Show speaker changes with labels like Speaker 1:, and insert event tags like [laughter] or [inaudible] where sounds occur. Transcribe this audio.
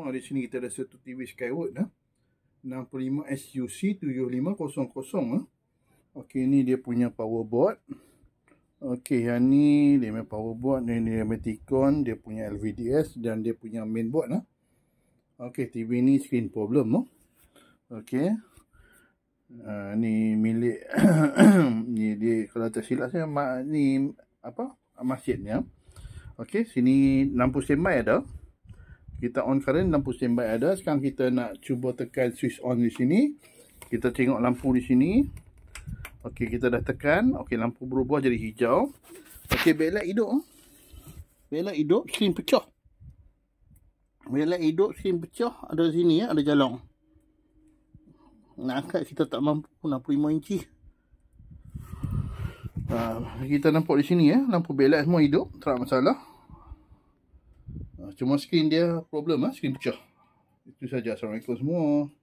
Speaker 1: Di sini kita ada satu TV Skywood
Speaker 2: eh? 65SUC7500 eh? Okey ni dia punya power board Okey yang ni dia punya power board Ni dia Meticon Dia punya LVDS Dan dia punya main board eh? Okey TV ni screen problem eh? Okey uh, Ni milik [coughs] ni dia, Kalau tersilap saya Ni apa Masjid ni eh? Okey sini lampu semai ada kita on current lampu standby ada sekarang kita nak cuba tekan switch on di sini kita tengok lampu di sini okey kita dah tekan okey lampu berubah jadi hijau
Speaker 3: okey backlight hidup backlight hidup screen pecah backlight hidup screen pecah ada sini ya ada jalong nak angkat kita tak mampu 65 inci Uh, kita nampak di
Speaker 2: sini ya eh, lampu belak semua hidup tak ada masalah cuma skrin dia problem ah skrin pecah itu saja assalamualaikum semua